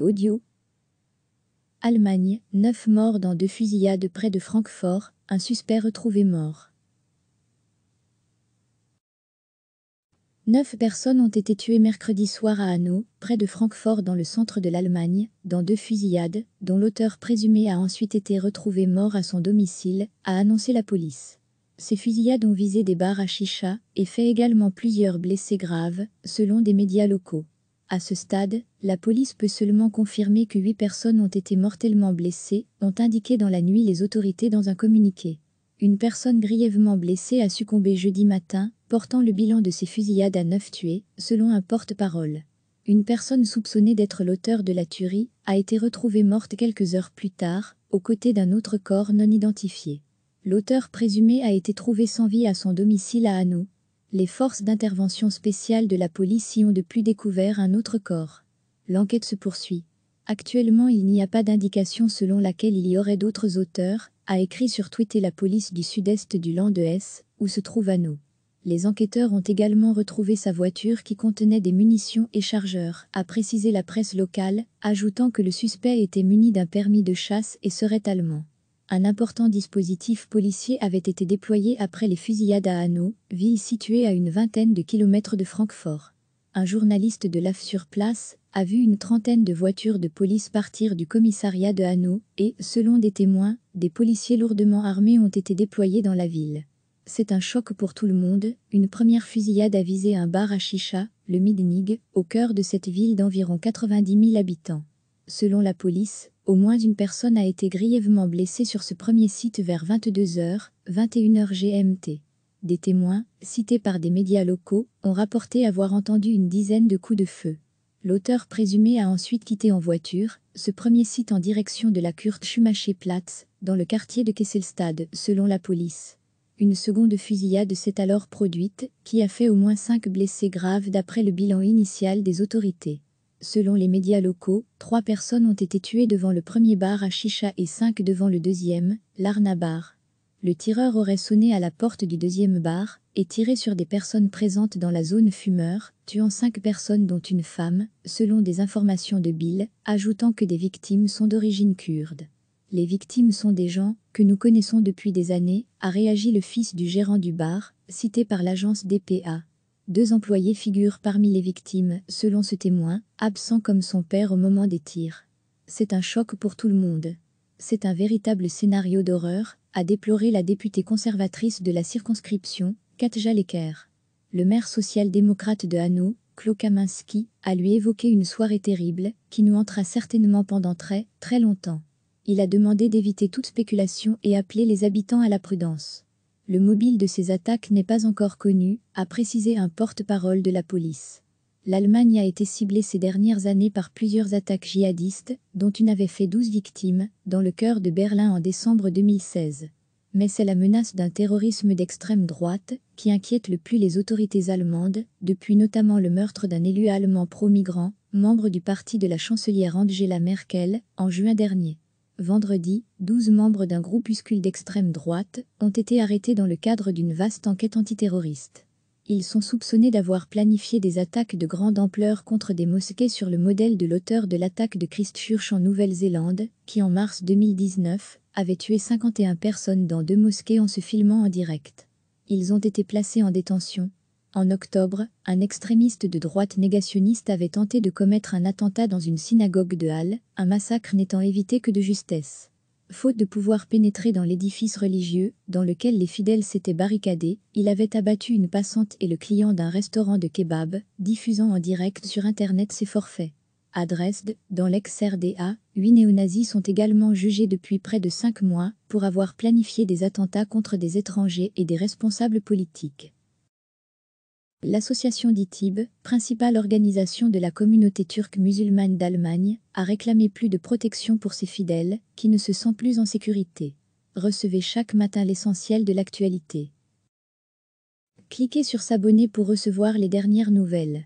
Audio. Allemagne, 9 morts dans deux fusillades près de Francfort, un suspect retrouvé mort. Neuf personnes ont été tuées mercredi soir à Hanau, près de Francfort dans le centre de l'Allemagne, dans deux fusillades, dont l'auteur présumé a ensuite été retrouvé mort à son domicile, a annoncé la police. Ces fusillades ont visé des bars à chicha et fait également plusieurs blessés graves, selon des médias locaux. À ce stade, la police peut seulement confirmer que huit personnes ont été mortellement blessées, ont indiqué dans la nuit les autorités dans un communiqué. Une personne grièvement blessée a succombé jeudi matin, portant le bilan de ses fusillades à neuf tués, selon un porte-parole. Une personne soupçonnée d'être l'auteur de la tuerie a été retrouvée morte quelques heures plus tard, aux côtés d'un autre corps non identifié. L'auteur présumé a été trouvé sans vie à son domicile à Hanau les forces d'intervention spéciales de la police y ont de plus découvert un autre corps. L'enquête se poursuit. Actuellement, il n'y a pas d'indication selon laquelle il y aurait d'autres auteurs, a écrit sur Twitter la police du sud-est du Land de Hesse, où se trouve Anneau. Les enquêteurs ont également retrouvé sa voiture qui contenait des munitions et chargeurs, a précisé la presse locale, ajoutant que le suspect était muni d'un permis de chasse et serait allemand. Un important dispositif policier avait été déployé après les fusillades à Hanau, ville située à une vingtaine de kilomètres de Francfort. Un journaliste de l'AF sur place a vu une trentaine de voitures de police partir du commissariat de Hanau et, selon des témoins, des policiers lourdement armés ont été déployés dans la ville. C'est un choc pour tout le monde, une première fusillade a visé un bar à chicha, le Midnig, au cœur de cette ville d'environ 90 000 habitants. Selon la police, au moins une personne a été grièvement blessée sur ce premier site vers 22h, 21h GMT. Des témoins, cités par des médias locaux, ont rapporté avoir entendu une dizaine de coups de feu. L'auteur présumé a ensuite quitté en voiture ce premier site en direction de la Kurt-Schumacher-Platz, dans le quartier de Kesselstad, selon la police. Une seconde fusillade s'est alors produite, qui a fait au moins cinq blessés graves d'après le bilan initial des autorités. Selon les médias locaux, trois personnes ont été tuées devant le premier bar à Chicha et cinq devant le deuxième, l'Arna Bar. Le tireur aurait sonné à la porte du deuxième bar et tiré sur des personnes présentes dans la zone fumeur, tuant cinq personnes dont une femme, selon des informations de Bill, ajoutant que des victimes sont d'origine kurde. Les victimes sont des gens que nous connaissons depuis des années, a réagi le fils du gérant du bar, cité par l'agence DPA. Deux employés figurent parmi les victimes, selon ce témoin, absent comme son père au moment des tirs. C'est un choc pour tout le monde. C'est un véritable scénario d'horreur, a déploré la députée conservatrice de la circonscription, Katja Lecker. Le maire social-démocrate de Hanau, Klo Kaminski, a lui évoqué une soirée terrible, qui nous entra certainement pendant très, très longtemps. Il a demandé d'éviter toute spéculation et appelé les habitants à la prudence. Le mobile de ces attaques n'est pas encore connu, a précisé un porte-parole de la police. L'Allemagne a été ciblée ces dernières années par plusieurs attaques djihadistes, dont une avait fait 12 victimes, dans le cœur de Berlin en décembre 2016. Mais c'est la menace d'un terrorisme d'extrême droite qui inquiète le plus les autorités allemandes, depuis notamment le meurtre d'un élu allemand pro-migrant, membre du parti de la chancelière Angela Merkel, en juin dernier. Vendredi, 12 membres d'un groupuscule d'extrême droite ont été arrêtés dans le cadre d'une vaste enquête antiterroriste. Ils sont soupçonnés d'avoir planifié des attaques de grande ampleur contre des mosquées sur le modèle de l'auteur de l'attaque de Christchurch en Nouvelle-Zélande, qui en mars 2019 avait tué 51 personnes dans deux mosquées en se filmant en direct. Ils ont été placés en détention, en octobre, un extrémiste de droite négationniste avait tenté de commettre un attentat dans une synagogue de Halle, un massacre n'étant évité que de justesse. Faute de pouvoir pénétrer dans l'édifice religieux, dans lequel les fidèles s'étaient barricadés, il avait abattu une passante et le client d'un restaurant de kebab, diffusant en direct sur Internet ses forfaits. À Dresde, dans l'ex-RDA, huit néonazis sont également jugés depuis près de cinq mois pour avoir planifié des attentats contre des étrangers et des responsables politiques. L'association d'ITIB, principale organisation de la communauté turque musulmane d'Allemagne, a réclamé plus de protection pour ses fidèles, qui ne se sentent plus en sécurité. Recevez chaque matin l'essentiel de l'actualité. Cliquez sur S'abonner pour recevoir les dernières nouvelles.